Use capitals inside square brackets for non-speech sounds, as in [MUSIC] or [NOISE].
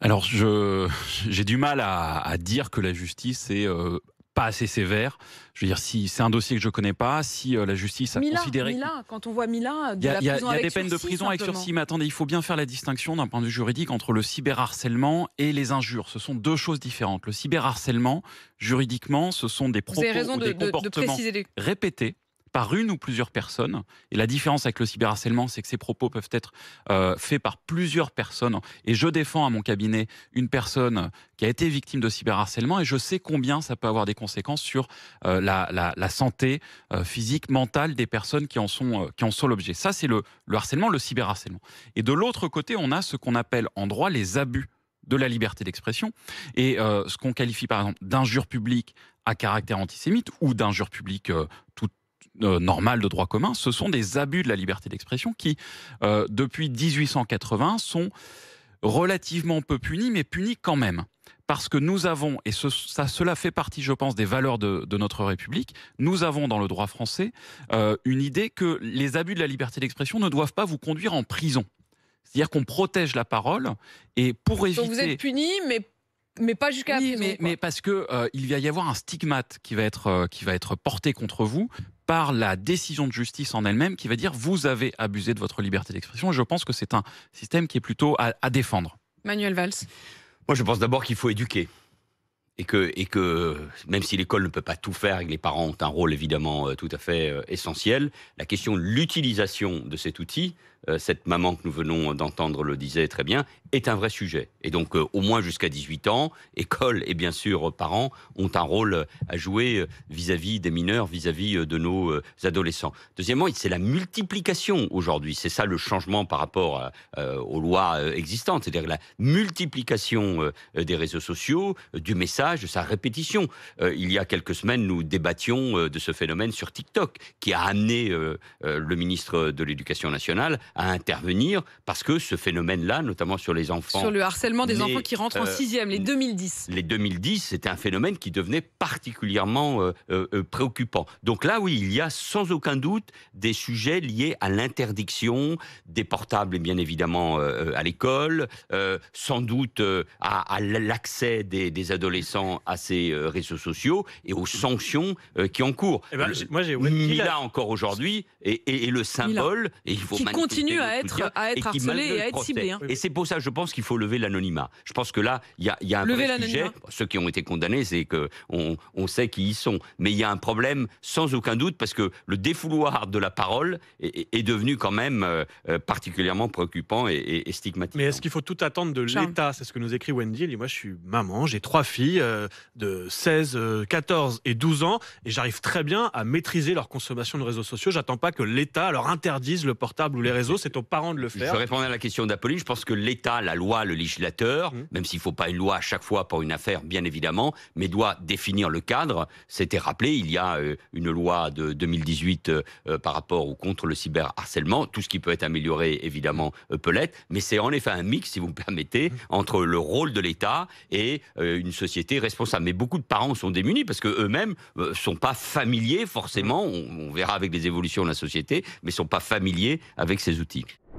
Alors, [LAUGHS] j'ai du mal à, dire que la justice est euh, pas assez sévère. Je veux dire, si c'est un dossier que je connais pas, si euh, la justice a considéré. Mila, quand on voit Mila, il y a, des peines de prison avec sursis. Mais attendez, il faut bien faire la distinction d'un point de vue juridique entre le cyberharcèlement et les injures. Ce sont deux choses différentes. Le cyberharcèlement, juridiquement, ce sont des propos, ou des comportements répétés par une ou plusieurs personnes. Et la différence avec le cyberharcèlement, c'est que ces propos peuvent être euh, faits par plusieurs personnes. Et je défends à mon cabinet une personne qui a été victime de cyberharcèlement et je sais combien ça peut avoir des conséquences sur euh, la, santé euh, physique, mentale des personnes qui en sont, qui en sont l'objet. Ça, c'est le, le harcèlement, le cyberharcèlement. Et de l'autre côté, on a ce qu'on appelle en droit les abus de la liberté d'expression et ce qu'on qualifie par exemple d'injure publique à caractère antisémite ou d'injure publique tout toute euh, normal de droit commun, ce sont des abus de la liberté d'expression qui, euh, depuis 1880, sont relativement peu punis, mais punis quand même. Parce que nous avons, et ça, cela fait partie, je pense, des valeurs de, notre République, nous avons dans le droit français euh, une idée que les abus de la liberté d'expression ne doivent pas vous conduire en prison. C'est-à-dire qu'on protège la parole et pour Donc vous êtes puni, mais mais pas jusqu'à la prison, mais, mais, parce que il va y avoir un stigmate qui va être qui va être porté contre vous par la décision de justice en elle-même qui va dire vous avez abusé de votre liberté d'expression. Je pense que c'est un système qui est plutôt à, défendre. Manuel Valls. Moi, je pense d'abord qu'il faut éduquer. Et que, et que, même si l'école ne peut pas tout faire et que les parents ont un rôle évidemment euh, tout à fait euh, essentiel, la question de l'utilisation de cet outil euh, cette maman que nous venons d'entendre le disait très bien, est un vrai sujet. Et donc, euh, au moins jusqu'à 18 ans, école et bien sûr euh, parents ont un rôle à jouer vis-à-vis des mineurs, vis-à-vis de nos adolescents. Deuxièmement, c'est la multiplication aujourd'hui. C'est ça le changement par rapport aux lois existantes, c'est-à-dire la multiplication des réseaux sociaux, du message, de sa répétition. il y a quelques semaines, nous débattions de ce phénomène sur TikTok, qui a amené le ministre de l'Éducation nationale à intervenir parce que ce phénomène-là, notamment sur les enfants. Sur le harcèlement des enfants qui rentrent en euh, sixième, les 2010. Les 2010, c'était un phénomène qui devenait particulièrement euh, euh, préoccupant. Donc là, oui, il y a sans aucun doute des sujets liés à l'interdiction des portables, bien évidemment, à l'école, sans doute à, l'accès des, adolescents à ces réseaux sociaux et aux sanctions qui en cours. Eh ben, moi, j'ai encore aujourd'hui est, le symbole. Et il faut continue à être, à être harcelé et, à être ciblé. Hein. Et c'est pour ça, je pense qu'il faut lever l'anonymat. Je pense que là, il y a, un sujet. Ceux qui ont été condamnés, c'est que on, sait qui ils sont. Mais il y a un problème, sans aucun doute, parce que le défouloir de la parole est, devenu quand même euh, euh, particulièrement préoccupant et, et, stigmatisant. Mais est-ce qu'il faut tout attendre de l'État C'est ce que nous écrit Wendy. Elle moi, je suis maman, j'ai trois filles euh, de 16, 14 et 12 ans, et j'arrive très bien à maîtriser leur consommation de réseaux sociaux. J'attends pas que l'État leur interdise le portable ou les réseaux c'est aux parents de le faire. Je répondais à la question d'Apolline. Je pense que l'État, la loi, le législateur, hum. même s'il ne faut pas une loi à chaque fois pour une affaire, bien évidemment, mais doit définir le cadre. C'était rappelé, il y a euh, une loi de 2018 euh, euh, par rapport ou contre le cyberharcèlement. Tout ce qui peut être amélioré, évidemment, peut l'être. Mais c'est en effet un mix, si vous me permettez, hum. entre le rôle de l'État et une société responsable. Mais beaucoup de parents sont démunis parce qu'eux-mêmes ne sont pas familiers, forcément. Hum. On, verra avec les évolutions de la société, mais ne sont pas familiers avec ces outils.